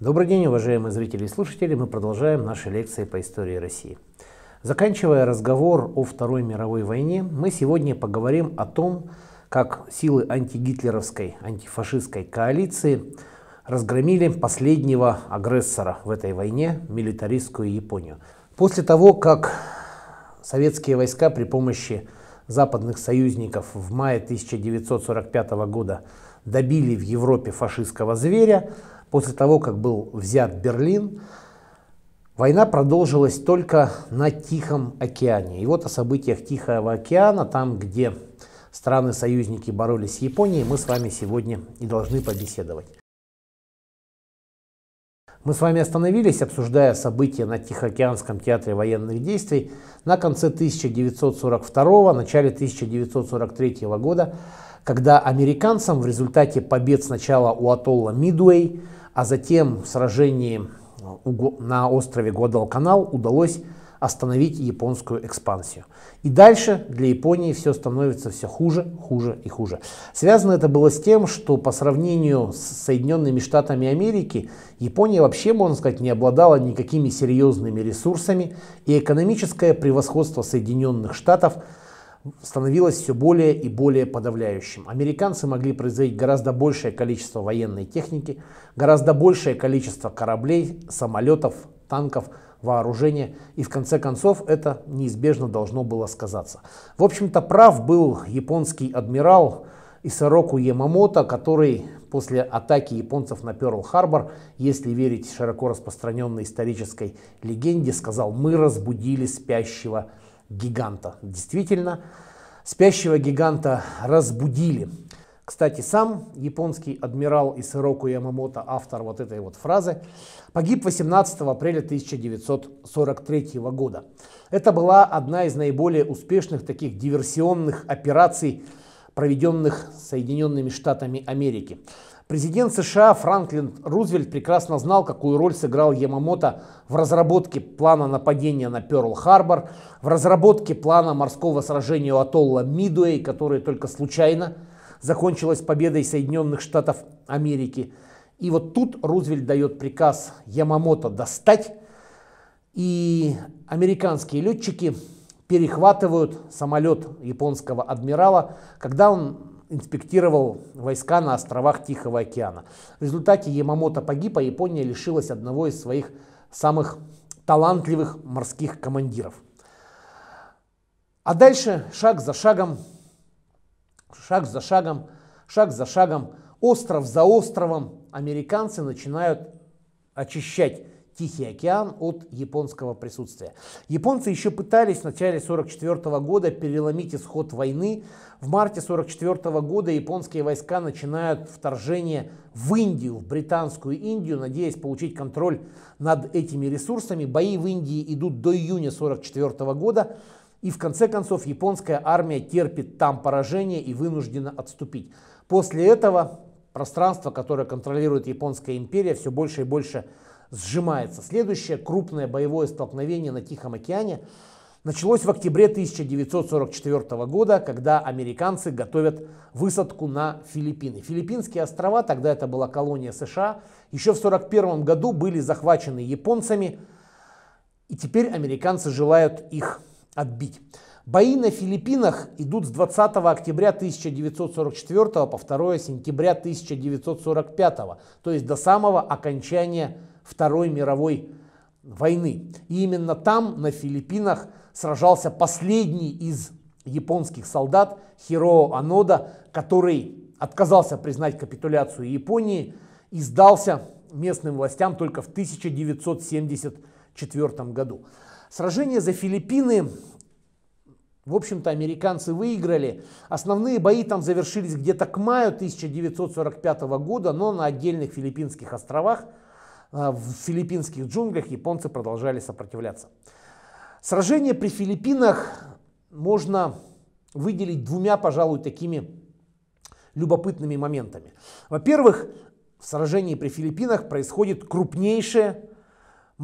Добрый день, уважаемые зрители и слушатели. Мы продолжаем наши лекции по истории России. Заканчивая разговор о Второй мировой войне, мы сегодня поговорим о том, как силы антигитлеровской, антифашистской коалиции разгромили последнего агрессора в этой войне, милитаристскую Японию. После того, как советские войска при помощи западных союзников в мае 1945 года добили в Европе фашистского зверя, После того, как был взят Берлин, война продолжилась только на Тихом океане. И вот о событиях Тихого океана, там, где страны-союзники боролись с Японией, мы с вами сегодня и должны побеседовать. Мы с вами остановились, обсуждая события на Тихоокеанском театре военных действий на конце 1942 начале 1943 года, когда американцам в результате побед сначала у атолла Мидуэй, а затем в сражении э, на острове Гуадалканал удалось остановить японскую экспансию. И дальше для Японии все становится все хуже, хуже и хуже. Связано это было с тем, что по сравнению с Соединенными Штатами Америки, Япония вообще, можно сказать, не обладала никакими серьезными ресурсами, и экономическое превосходство Соединенных Штатов – становилось все более и более подавляющим. Американцы могли производить гораздо большее количество военной техники, гораздо большее количество кораблей, самолетов, танков, вооружения, и в конце концов это неизбежно должно было сказаться. В общем-то прав был японский адмирал Исароку Ямамото, который после атаки японцев на Перл-Харбор, если верить широко распространенной исторической легенде, сказал «Мы разбудили спящего гиганта. Действительно, спящего гиганта разбудили. Кстати, сам японский адмирал Исироку Ямамото, автор вот этой вот фразы, погиб 18 апреля 1943 года. Это была одна из наиболее успешных таких диверсионных операций, проведенных Соединенными Штатами Америки. Президент США Франклин Рузвельт прекрасно знал, какую роль сыграл Ямамото в разработке плана нападения на Перл-Харбор, в разработке плана морского сражения у атолла Мидуэй, которое только случайно закончилось победой Соединенных Штатов Америки. И вот тут Рузвельт дает приказ Ямамото достать, и американские летчики перехватывают самолет японского адмирала, когда он инспектировал войска на островах Тихого океана. В результате Ямамото погиб, а Япония лишилась одного из своих самых талантливых морских командиров. А дальше шаг за шагом, шаг за шагом, шаг за шагом, остров за островом американцы начинают очищать Тихий океан от японского присутствия. Японцы еще пытались в начале 1944 года переломить исход войны. В марте 1944 года японские войска начинают вторжение в Индию, в британскую Индию, надеясь получить контроль над этими ресурсами. Бои в Индии идут до июня 1944 года. И в конце концов японская армия терпит там поражение и вынуждена отступить. После этого пространство, которое контролирует Японская империя, все больше и больше сжимается. Следующее крупное боевое столкновение на Тихом океане началось в октябре 1944 года, когда американцы готовят высадку на Филиппины. Филиппинские острова, тогда это была колония США, еще в 1941 году были захвачены японцами, и теперь американцы желают их отбить. Бои на Филиппинах идут с 20 октября 1944 по 2 сентября 1945, то есть до самого окончания Второй мировой войны. И именно там, на Филиппинах, сражался последний из японских солдат Хиро Анода, который отказался признать капитуляцию Японии и сдался местным властям только в 1974 году. Сражение за Филиппины, в общем-то, американцы выиграли. Основные бои там завершились где-то к маю 1945 года, но на отдельных филиппинских островах – а, в филиппинских джунглях японцы продолжали сопротивляться. Сражение при Филиппинах можно выделить двумя, пожалуй, такими любопытными моментами. Во-первых, в сражении при Филиппинах происходит крупнейшее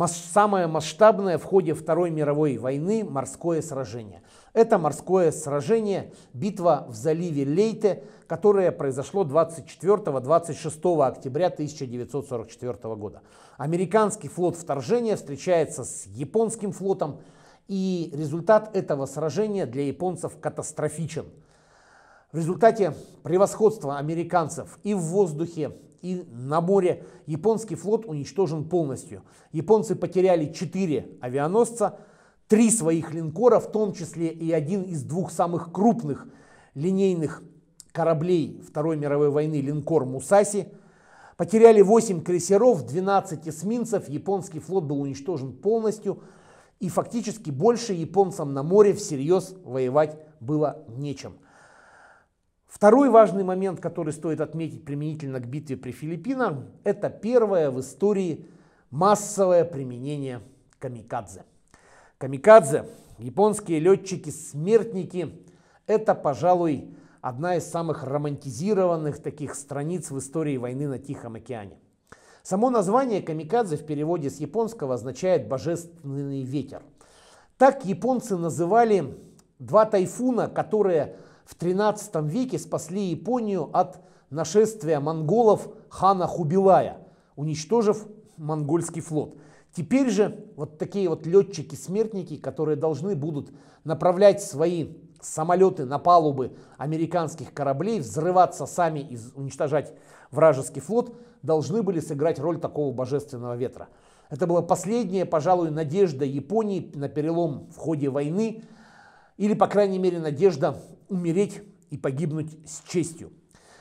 самое масштабное в ходе Второй мировой войны морское сражение. Это морское сражение, битва в заливе Лейте, которое произошло 24-26 октября 1944 года. Американский флот вторжения встречается с японским флотом, и результат этого сражения для японцев катастрофичен. В результате превосходства американцев и в воздухе, и на море японский флот уничтожен полностью. Японцы потеряли 4 авианосца, 3 своих линкора, в том числе и один из двух самых крупных линейных кораблей Второй мировой войны линкор «Мусаси», Потеряли 8 крейсеров, 12 эсминцев, японский флот был уничтожен полностью, и фактически больше японцам на море всерьез воевать было нечем. Второй важный момент, который стоит отметить применительно к битве при Филиппинах, это первое в истории массовое применение камикадзе. Камикадзе, японские летчики-смертники, это, пожалуй, одна из самых романтизированных таких страниц в истории войны на Тихом океане. Само название камикадзе в переводе с японского означает «божественный ветер». Так японцы называли два тайфуна, которые в 13 веке спасли Японию от нашествия монголов хана Хубилая, уничтожив монгольский флот. Теперь же вот такие вот летчики-смертники, которые должны будут направлять свои самолеты на палубы американских кораблей, взрываться сами и уничтожать вражеский флот, должны были сыграть роль такого божественного ветра. Это была последняя, пожалуй, надежда Японии на перелом в ходе войны, или, по крайней мере, надежда умереть и погибнуть с честью.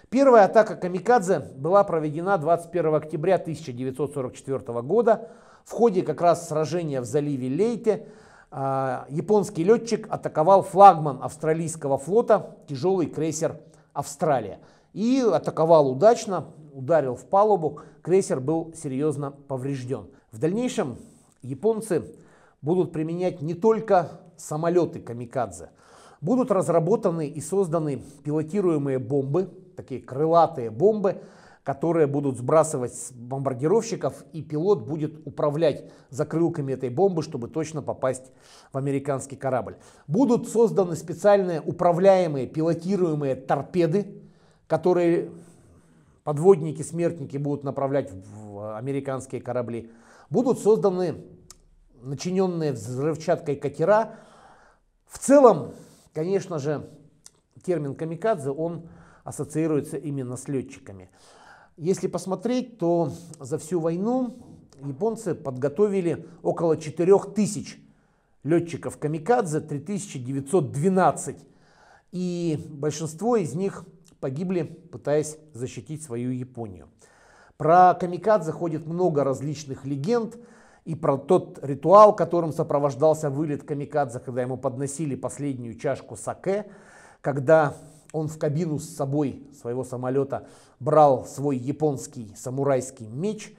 Первая атака «Камикадзе» была проведена 21 октября 1944 года в ходе как раз сражения в заливе Лейте. А, японский летчик атаковал флагман австралийского флота, тяжелый крейсер «Австралия». И атаковал удачно, ударил в палубу, крейсер был серьезно поврежден. В дальнейшем японцы будут применять не только самолеты «Камикадзе». Будут разработаны и созданы пилотируемые бомбы, такие крылатые бомбы, которые будут сбрасывать с бомбардировщиков, и пилот будет управлять закрылками этой бомбы, чтобы точно попасть в американский корабль. Будут созданы специальные управляемые, пилотируемые торпеды, которые подводники-смертники будут направлять в американские корабли. Будут созданы начиненные взрывчаткой катера. В целом, конечно же, термин камикадзе, он ассоциируется именно с летчиками. Если посмотреть, то за всю войну японцы подготовили около 4000 летчиков камикадзе, 3912. И большинство из них погибли, пытаясь защитить свою Японию. Про камикадзе ходит много различных легенд – и про тот ритуал, которым сопровождался вылет камикадзе, когда ему подносили последнюю чашку саке, когда он в кабину с собой своего самолета брал свой японский самурайский меч.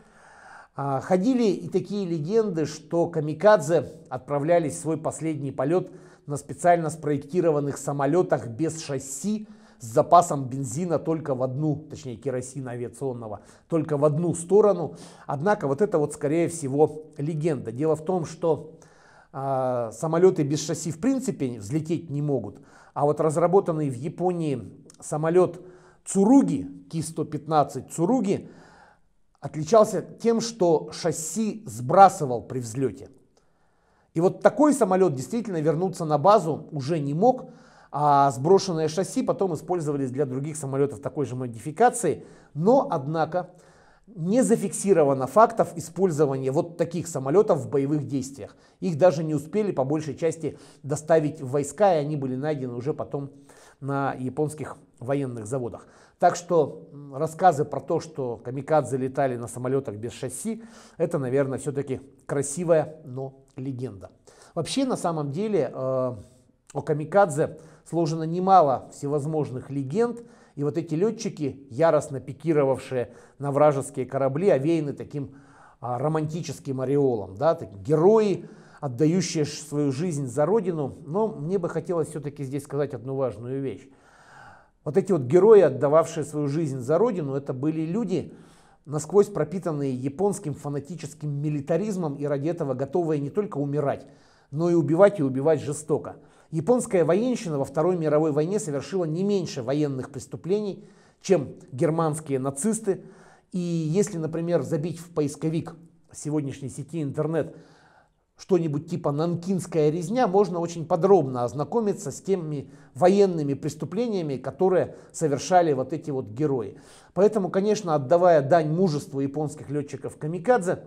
А, ходили и такие легенды, что камикадзе отправлялись в свой последний полет на специально спроектированных самолетах без шасси, с запасом бензина только в одну, точнее керосина авиационного, только в одну сторону. Однако вот это вот скорее всего легенда. Дело в том, что э, самолеты без шасси в принципе взлететь не могут, а вот разработанный в Японии самолет Цуруги, Ки-115 Цуруги, отличался тем, что шасси сбрасывал при взлете. И вот такой самолет действительно вернуться на базу уже не мог, а сброшенные шасси потом использовались для других самолетов такой же модификации, но, однако, не зафиксировано фактов использования вот таких самолетов в боевых действиях. Их даже не успели по большей части доставить в войска, и они были найдены уже потом на японских военных заводах. Так что рассказы про то, что камикадзе летали на самолетах без шасси, это, наверное, все-таки красивая, но легенда. Вообще, на самом деле, э, о камикадзе сложено немало всевозможных легенд, и вот эти летчики, яростно пикировавшие на вражеские корабли, овеяны таким а, романтическим ореолом, да, так, герои, отдающие свою жизнь за родину. Но мне бы хотелось все-таки здесь сказать одну важную вещь. Вот эти вот герои, отдававшие свою жизнь за родину, это были люди, насквозь пропитанные японским фанатическим милитаризмом и ради этого готовые не только умирать, но и убивать и убивать жестоко. Японская военщина во Второй мировой войне совершила не меньше военных преступлений, чем германские нацисты. И если, например, забить в поисковик сегодняшней сети интернет что-нибудь типа «Нанкинская резня», можно очень подробно ознакомиться с теми военными преступлениями, которые совершали вот эти вот герои. Поэтому, конечно, отдавая дань мужеству японских летчиков Камикадзе,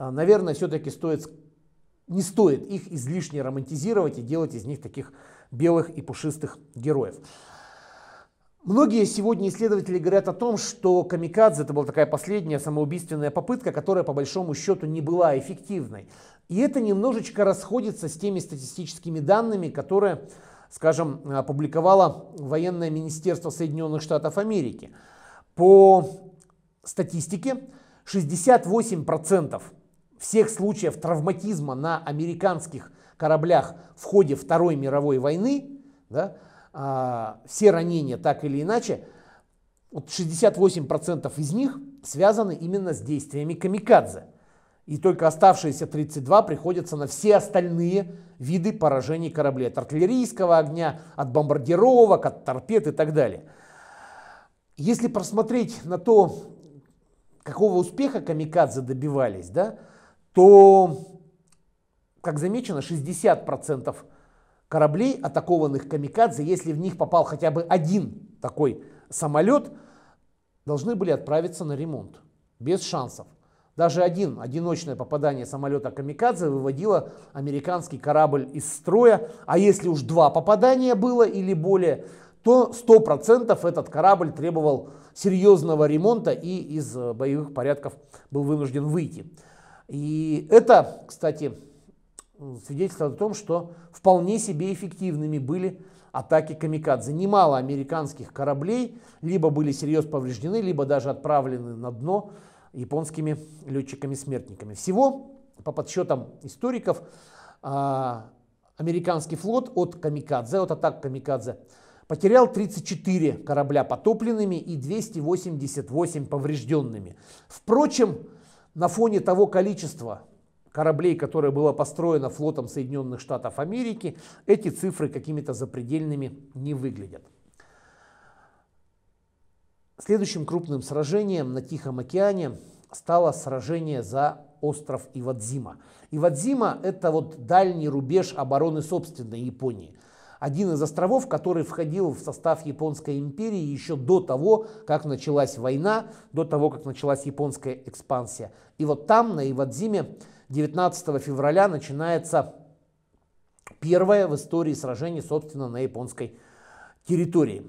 э, наверное, все-таки стоит не стоит их излишне романтизировать и делать из них таких белых и пушистых героев. Многие сегодня исследователи говорят о том, что камикадзе это была такая последняя самоубийственная попытка, которая по большому счету не была эффективной. И это немножечко расходится с теми статистическими данными, которые, скажем, опубликовало военное министерство Соединенных Штатов Америки. По статистике 68% процентов всех случаев травматизма на американских кораблях в ходе Второй мировой войны, да, а, все ранения так или иначе, вот 68% из них связаны именно с действиями камикадзе. И только оставшиеся 32 приходятся на все остальные виды поражений кораблей. От артиллерийского огня, от бомбардировок, от торпед и так далее. Если просмотреть на то, какого успеха камикадзе добивались, да, то, как замечено, 60% кораблей, атакованных камикадзе, если в них попал хотя бы один такой самолет, должны были отправиться на ремонт. Без шансов. Даже один, одиночное попадание самолета «Камикадзе» выводило американский корабль из строя, а если уж два попадания было или более, то 100% этот корабль требовал серьезного ремонта и из э, боевых порядков был вынужден выйти. И это, кстати, свидетельствует о том, что вполне себе эффективными были атаки камикадзе. Немало американских кораблей либо были серьезно повреждены, либо даже отправлены на дно японскими летчиками-смертниками. Всего, по подсчетам историков, а, американский флот от камикадзе, от атак камикадзе, потерял 34 корабля потопленными и 288 поврежденными. Впрочем, на фоне того количества кораблей, которое было построено флотом Соединенных Штатов Америки, эти цифры какими-то запредельными не выглядят. Следующим крупным сражением на Тихом океане стало сражение за остров Ивадзима. Ивадзима – это вот дальний рубеж обороны собственной Японии – один из островов, который входил в состав Японской империи еще до того, как началась война, до того, как началась японская экспансия. И вот там, на Ивадзиме, 19 февраля начинается первое в истории сражение, собственно, на японской территории.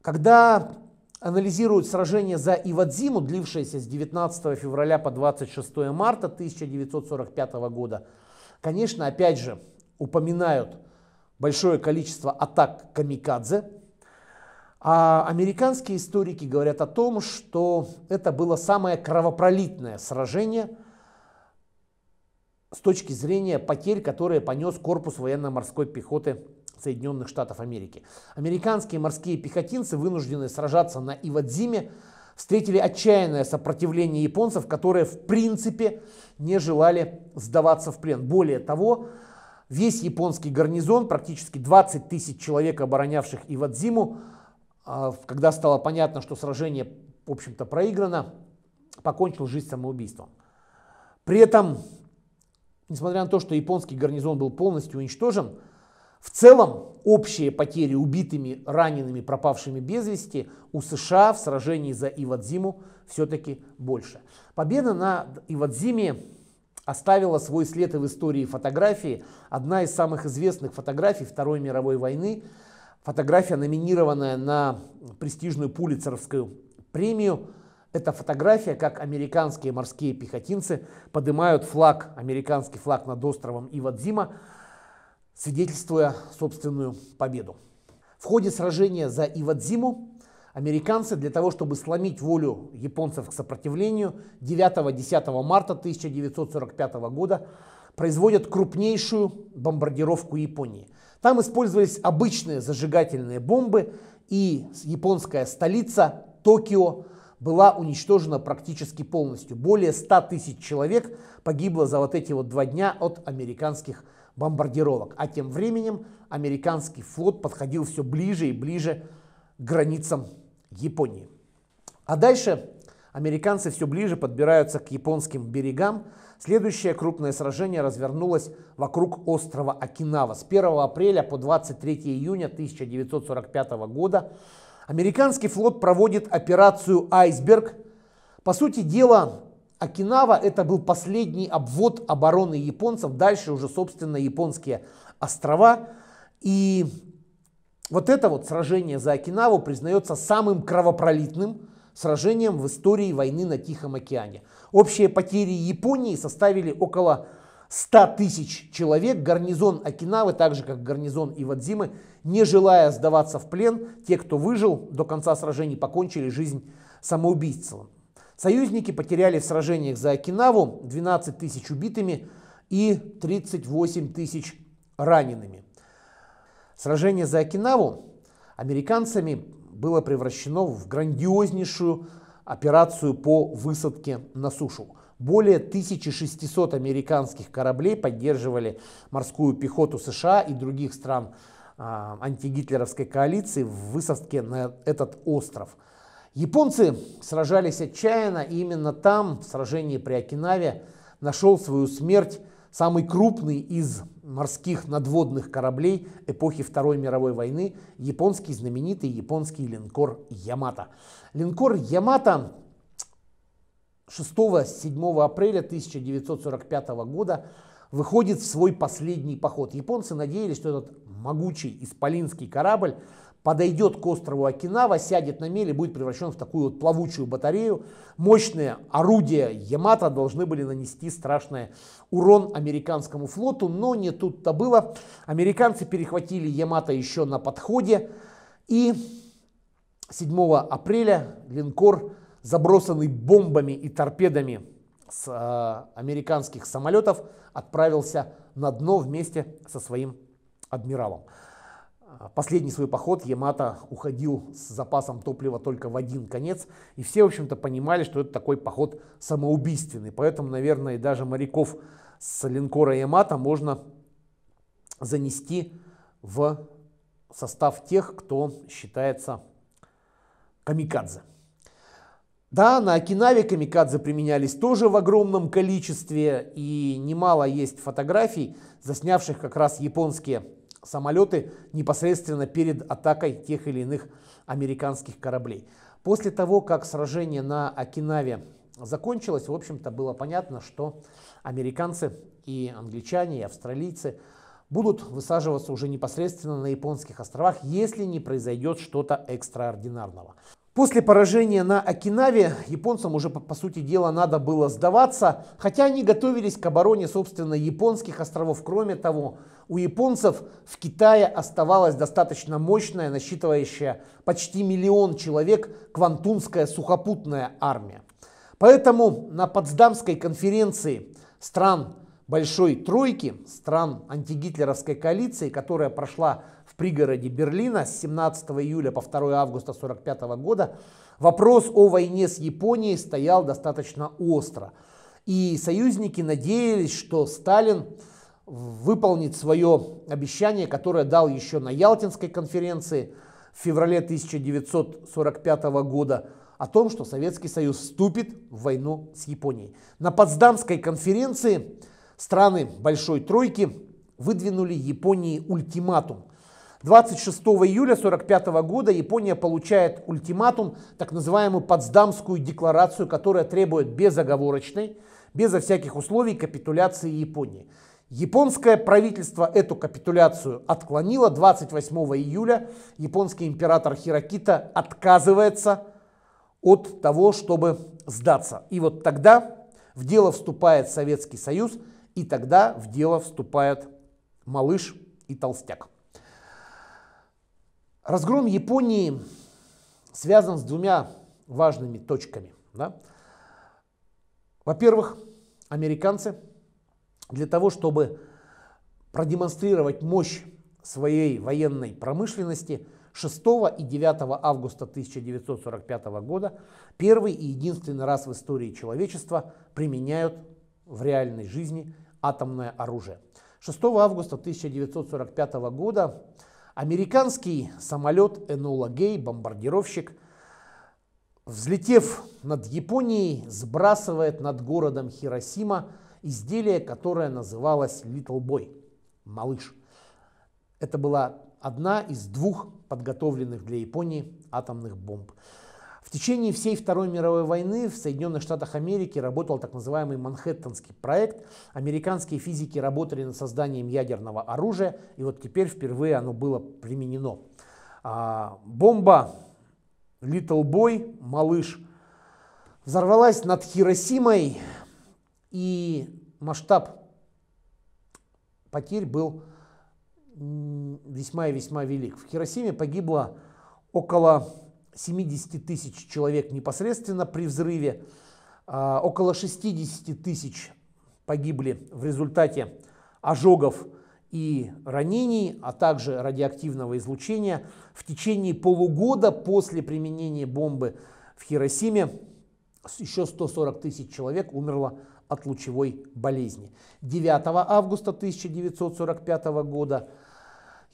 Когда анализируют сражение за Ивадзиму, длившееся с 19 февраля по 26 марта 1945 года, конечно, опять же, упоминают большое количество атак камикадзе. А американские историки говорят о том, что это было самое кровопролитное сражение с точки зрения потерь, которые понес корпус военно-морской пехоты Соединенных Штатов Америки. Американские морские пехотинцы, вынужденные сражаться на Ивадзиме, встретили отчаянное сопротивление японцев, которые в принципе не желали сдаваться в плен. Более того, Весь японский гарнизон, практически 20 тысяч человек, оборонявших Ивадзиму, а, когда стало понятно, что сражение, в общем-то, проиграно, покончил жизнь самоубийством. При этом, несмотря на то, что японский гарнизон был полностью уничтожен, в целом общие потери убитыми, ранеными, пропавшими без вести у США в сражении за Ивадзиму все-таки больше. Победа на Ивадзиме оставила свой след в истории фотографии. Одна из самых известных фотографий Второй мировой войны, фотография, номинированная на престижную Пулицеровскую премию, это фотография, как американские морские пехотинцы поднимают флаг, американский флаг над островом Ивадзима, свидетельствуя собственную победу. В ходе сражения за Ивадзиму Американцы для того, чтобы сломить волю японцев к сопротивлению, 9-10 марта 1945 года производят крупнейшую бомбардировку Японии. Там использовались обычные зажигательные бомбы, и японская столица Токио была уничтожена практически полностью. Более 100 тысяч человек погибло за вот эти вот два дня от американских бомбардировок. А тем временем американский флот подходил все ближе и ближе к границам Японии. А дальше американцы все ближе подбираются к японским берегам. Следующее крупное сражение развернулось вокруг острова Окинава. С 1 апреля по 23 июня 1945 года американский флот проводит операцию «Айсберг». По сути дела, Окинава это был последний обвод обороны японцев, дальше уже, собственно, японские острова. И вот это вот сражение за Окинаву признается самым кровопролитным сражением в истории войны на Тихом океане. Общие потери Японии составили около 100 тысяч человек. Гарнизон Окинавы, так же как гарнизон Ивадзимы, не желая сдаваться в плен, те, кто выжил до конца сражений, покончили жизнь самоубийством. Союзники потеряли в сражениях за Окинаву 12 тысяч убитыми и 38 тысяч ранеными. Сражение за Окинаву американцами было превращено в грандиознейшую операцию по высадке на сушу. Более 1600 американских кораблей поддерживали морскую пехоту США и других стран а, антигитлеровской коалиции в высадке на этот остров. Японцы сражались отчаянно, и именно там, в сражении при Окинаве, нашел свою смерть самый крупный из морских надводных кораблей эпохи Второй мировой войны, японский знаменитый японский линкор «Ямато». Линкор «Ямато» 6-7 апреля 1945 года выходит в свой последний поход. Японцы надеялись, что этот могучий исполинский корабль подойдет к острову Окинава, сядет на мели, будет превращен в такую вот плавучую батарею. Мощные орудия Ямато должны были нанести страшный урон американскому флоту, но не тут-то было. Американцы перехватили Ямато еще на подходе, и 7 апреля линкор, забросанный бомбами и торпедами с э, американских самолетов, отправился на дно вместе со своим адмиралом. А, последний свой поход Ямато уходил с запасом топлива только в один конец, и все, в общем-то, понимали, что это такой поход самоубийственный. Поэтому, наверное, даже моряков с линкора Ямато можно занести в состав тех, кто считается камикадзе. Да, на Окинаве камикадзе применялись тоже в огромном количестве, и немало есть фотографий, заснявших как раз японские самолеты непосредственно перед атакой тех или иных американских кораблей. После того, как сражение на Окинаве закончилось, в общем-то было понятно, что американцы и англичане, и австралийцы будут высаживаться уже непосредственно на японских островах, если не произойдет что-то экстраординарного. После поражения на Окинаве японцам уже, по, сути дела, надо было сдаваться, хотя они готовились к обороне, собственно, японских островов. Кроме того, у японцев в Китае оставалась достаточно мощная, насчитывающая почти миллион человек, Квантунская сухопутная армия. Поэтому на Потсдамской конференции стран Большой Тройки, стран антигитлеровской коалиции, которая прошла пригороде Берлина с 17 июля по 2 августа 1945 года вопрос о войне с Японией стоял достаточно остро. И союзники надеялись, что Сталин выполнит свое обещание, которое дал еще на Ялтинской конференции в феврале 1945 года о том, что Советский Союз вступит в войну с Японией. На Потсдамской конференции страны Большой Тройки выдвинули Японии ультиматум 26 июля 1945 года Япония получает ультиматум, так называемую Потсдамскую декларацию, которая требует безоговорочной, безо всяких условий капитуляции Японии. Японское правительство эту капитуляцию отклонило. 28 июля японский император Хирокита отказывается от того, чтобы сдаться. И вот тогда в дело вступает Советский Союз, и тогда в дело вступают Малыш и Толстяк. Разгром Японии связан с двумя важными точками. Да? Во-первых, американцы для того, чтобы продемонстрировать мощь своей военной промышленности 6 и 9 августа 1945 года первый и единственный раз в истории человечества применяют в реальной жизни атомное оружие. 6 августа 1945 года Американский самолет Энола Гей, бомбардировщик, взлетев над Японией, сбрасывает над городом Хиросима изделие, которое называлось «Литл Бой» малыш. Это была одна из двух подготовленных для Японии атомных бомб. В течение всей Второй мировой войны в Соединенных Штатах Америки работал так называемый Манхэттенский проект. Американские физики работали над созданием ядерного оружия, и вот теперь впервые оно было применено. А, бомба Little Boy, малыш, взорвалась над Хиросимой, и масштаб потерь был весьма и весьма велик. В Хиросиме погибло около 70 тысяч человек непосредственно при взрыве, а, около 60 тысяч погибли в результате ожогов и ранений, а также радиоактивного излучения. В течение полугода после применения бомбы в Хиросиме еще 140 тысяч человек умерло от лучевой болезни. 9 августа 1945 года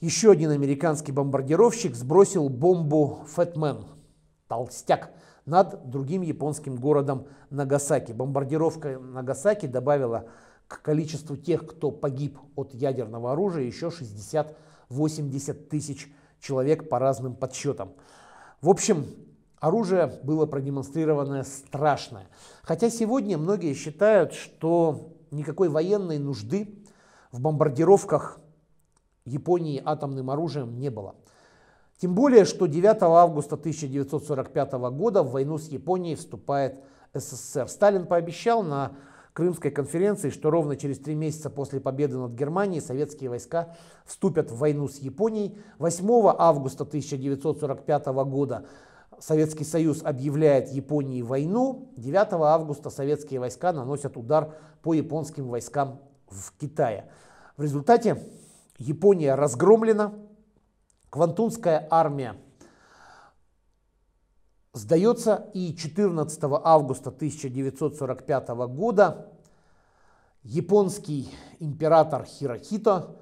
еще один американский бомбардировщик сбросил бомбу «Фэтмен» – «Толстяк» над другим японским городом Нагасаки. Бомбардировка Нагасаки добавила к количеству тех, кто погиб от ядерного оружия, еще 60-80 тысяч человек по разным подсчетам. В общем, оружие было продемонстрировано страшное. Хотя сегодня многие считают, что никакой военной нужды в бомбардировках Японии атомным оружием не было. Тем более, что 9 августа 1945 года в войну с Японией вступает СССР. Сталин пообещал на Крымской конференции, что ровно через три месяца после победы над Германией советские войска вступят в войну с Японией. 8 августа 1945 года Советский Союз объявляет Японии войну. 9 августа советские войска наносят удар по японским войскам в Китае. В результате Япония разгромлена, Квантунская армия сдается, и 14 августа 1945 года японский император Хирохито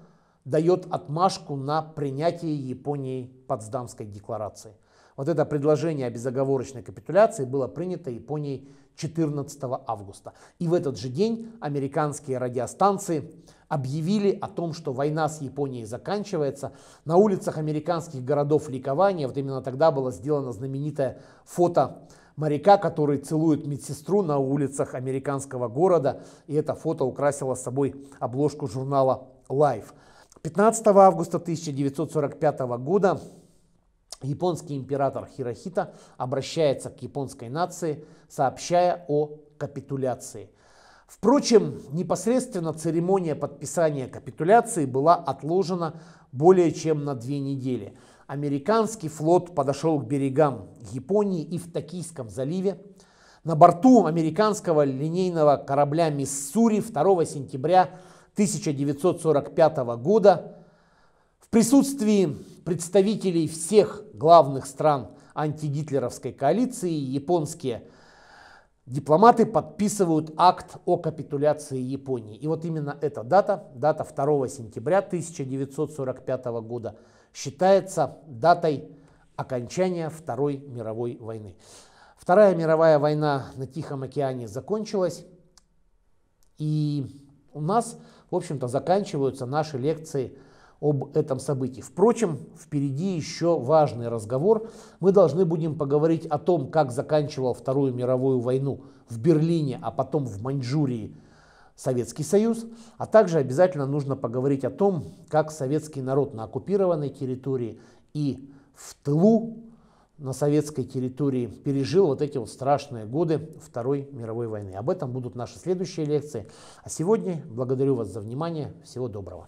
дает отмашку на принятие Японии Потсдамской декларации. Вот это предложение о безоговорочной капитуляции было принято Японией 14 августа. И в этот же день американские радиостанции объявили о том, что война с Японией заканчивается. На улицах американских городов ликования, вот именно тогда было сделано знаменитое фото моряка, который целует медсестру на улицах американского города. И это фото украсило собой обложку журнала Life. 15 августа 1945 года японский император Хирохита обращается к японской нации, сообщая о капитуляции. Впрочем, непосредственно церемония подписания капитуляции была отложена более чем на две недели. Американский флот подошел к берегам Японии и в Токийском заливе. На борту американского линейного корабля «Миссури» 2 сентября 1945 года в присутствии представителей всех главных стран антигитлеровской коалиции японские – дипломаты подписывают акт о капитуляции Японии. И вот именно эта дата, дата 2 сентября 1945 года, считается датой окончания Второй мировой войны. Вторая мировая война на Тихом океане закончилась, и у нас, в общем-то, заканчиваются наши лекции об этом событии. Впрочем, впереди еще важный разговор. Мы должны будем поговорить о том, как заканчивал Вторую мировую войну в Берлине, а потом в Маньчжурии Советский Союз, а также обязательно нужно поговорить о том, как советский народ на оккупированной территории и в тылу на советской территории пережил вот эти вот страшные годы Второй мировой войны. Об этом будут наши следующие лекции. А сегодня благодарю вас за внимание. Всего доброго.